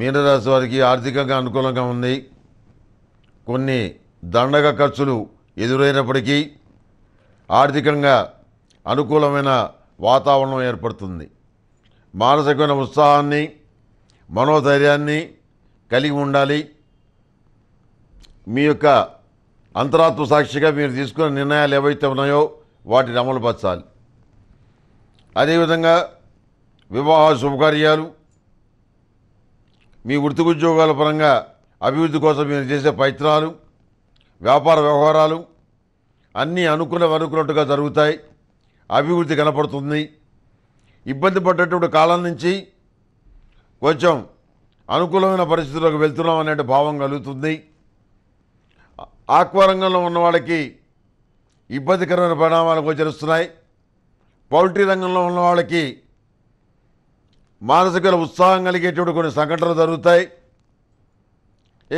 మీనరాశి వారికి ఆర్థికంగా అనుకూలంగా ఉంది కొన్ని దండగ ఖర్చులు ఎదురైనప్పటికీ ఆర్థికంగా అనుకూలమైన వాతావరణం ఏర్పడుతుంది మానసికమైన ఉత్సాహాన్ని మనోధైర్యాన్ని కలిగి ఉండాలి మీ యొక్క అంతరాత్మ సాక్షిగా మీరు తీసుకున్న నిర్ణయాలు ఏవైతే ఉన్నాయో వాటిని అమలుపరచాలి అదేవిధంగా వివాహ శుభకార్యాలు మీ వృత్తి ఉద్యోగాల పరంగా అభివృద్ధి కోసం మీరు చేసే ప్రయత్నాలు వ్యాపార వ్యవహారాలు అన్నీ అనుకున్న అనుకున్నట్టుగా జరుగుతాయి అభివృద్ధి కనపడుతుంది ఇబ్బంది పడ్డటువంటి కాలం నుంచి కొంచెం అనుకూలమైన పరిస్థితుల్లోకి వెళ్తున్నాం అనే భావం కలుగుతుంది ఆక్వారంగంలో ఉన్న వాళ్ళకి ఇబ్బందికరమైన పరిణామాలు గోచరిస్తున్నాయి పౌల్ట్రీ రంగంలో ఉన్న వాళ్ళకి మానసిక ఉత్సాహం కలిగేటువంటి కొన్ని సంఘటనలు జరుగుతాయి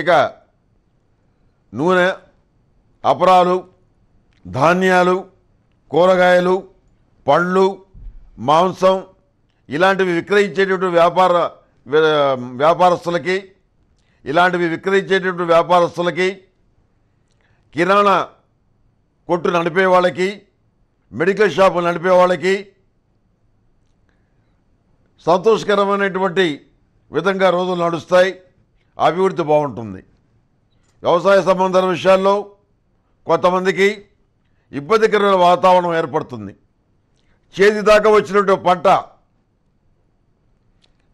ఇక నూనె అపరాలు ధాన్యాలు కూరగాయలు పళ్ళు మాంసం ఇలాంటివి విక్రయించేటటువంటి వ్యాపార వ్యాపారస్తులకి ఇలాంటివి విక్రయించేటటువంటి వ్యాపారస్తులకి కిరాణా కొట్టు నడిపే వాళ్ళకి మెడికల్ షాపు నడిపే వాళ్ళకి సంతోషకరమైనటువంటి విధంగా రోజులు నడుస్తాయి అభివృద్ధి బాగుంటుంది వ్యవసాయ సంబంధాల విషయాల్లో కొంతమందికి ఇబ్బందికరమైన వాతావరణం ఏర్పడుతుంది చేతి దాకా వచ్చినటువంటి పంట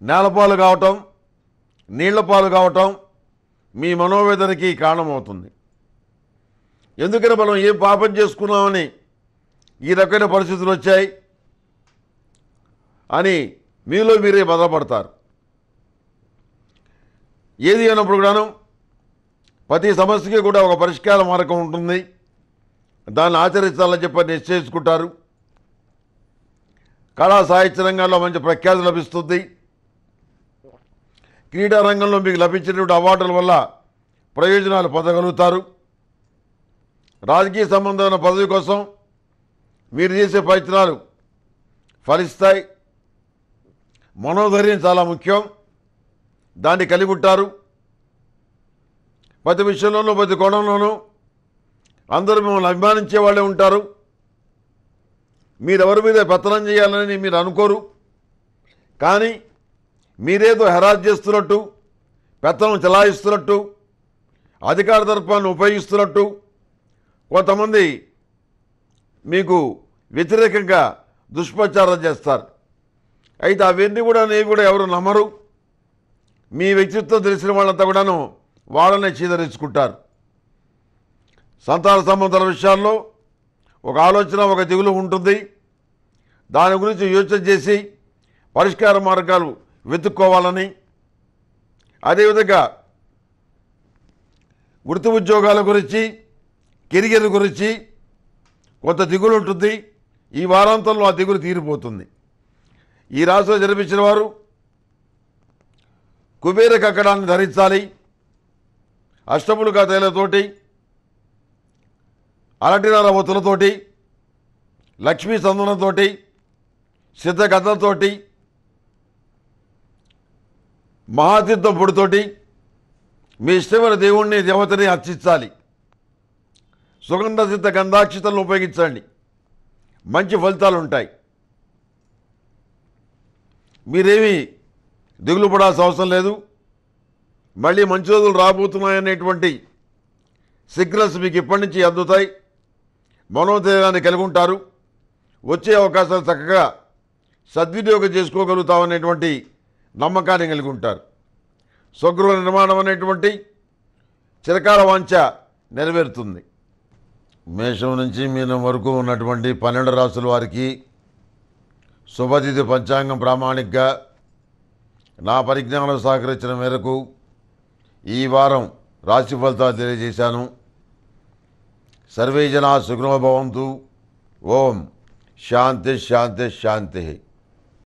నేలపాలు కావటం నీళ్లపాలు కావటం మీ మనోవేదనకి కారణమవుతుంది ఎందుకని మనం ఏం పాపం చేసుకున్నామని ఈ రకమైన పరిస్థితులు వచ్చాయి అని మీలో మీరే బాధపడతారు ఏది అన్నప్పుడు కూడాను ప్రతి సమస్యకి కూడా ఒక పరిష్కార మార్గం ఉంటుంది దాన్ని ఆచరించాలని చెప్పి నిశ్చయించుకుంటారు కళా సాహిత్య రంగాల్లో మంచి ప్రఖ్యాతి లభిస్తుంది క్రీడా రంగంలో మీకు లభించినటువంటి అవార్డుల వల్ల ప్రయోజనాలు పొందగలుగుతారు రాజకీయ సంబంధమైన పదవి కోసం మీరు చేసే ప్రయత్నాలు ఫలిస్తాయి మనోధైర్యం చాలా ముఖ్యం దాన్ని కలిగి ఉంటారు ప్రతి విషయంలోనూ ప్రతి కోణంలోనూ అందరూ మిమ్మల్ని అభిమానించే వాళ్ళే ఉంటారు మీరెవరి మీద పెత్తనం చేయాలని మీరు అనుకోరు కానీ మీరేదో హెరాజ్ చేస్తున్నట్టు పెత్తనం చలాయిస్తున్నట్టు అధికార దర్పాన్ని ఉపయోగిస్తున్నట్టు కొంతమంది మీకు వ్యతిరేకంగా దుష్ప్రచారం చేస్తారు అయితే అవన్నీ కూడా అనేవి కూడా ఎవరు నమ్మరు మీ వ్యక్తిత్వం తెలిసిన వాళ్ళంతా కూడాను వాళ్ళనే చీదరించుకుంటారు సంతాన సంబంధాల విషయాల్లో ఒక ఆలోచన ఒక దిగులు ఉంటుంది దాని గురించి యోచన చేసి పరిష్కార మార్గాలు వెతుక్కోవాలని అదేవిధంగా వృత్తి ఉద్యోగాల గురించి కెరియర్ గురించి కొంత దిగులు ఉంటుంది ఈ వారాంతంలో ఆ దిగులు తీరిపోతుంది ఈ రాశిలో జన్మించిన వారు కుబేర కక్కడాన్ని ధరించాలి అష్టములు కథలతోటి అలటినార ఒత్తులతోటి లక్ష్మీ సిద్ధ సిద్ధగద్దలతోటి మహాతీర్థం పొడితోటి మీ ఇష్టమైన దేవుణ్ణి దేవతని అర్చించాలి సుగంధ సిద్ధ గంధాక్షితలను ఉపయోగించండి మంచి ఫలితాలు ఉంటాయి మీరేమి దిగులు పడాల్సిన అవసరం లేదు మళ్ళీ మంచి రోజులు రాబోతున్నాయనేటువంటి సిగ్నల్స్ మీకు ఇప్పటి నుంచి అందుతాయి మనోధైర్యాన్ని కలిగి ఉంటారు వచ్చే అవకాశాలు చక్కగా సద్వినియోగం చేసుకోగలుగుతామనేటువంటి నమ్మకాన్ని కలిగి ఉంటారు స్వగృహ నిర్మాణం అనేటువంటి చిరకాల వాంచ నెరవేరుతుంది మేషం నుంచి మీనం వరకు ఉన్నటువంటి పన్నెండు రాసుల వారికి శుభతిథి పంచాంగం ప్రామాణికగా నా పరిజ్ఞానం సహకరించిన మేరకు ఈ వారం రాశి ఫలితాలు తెలియజేశాను సర్వే జనా భవంతు ఓం శాంతి శాంతి శాంతి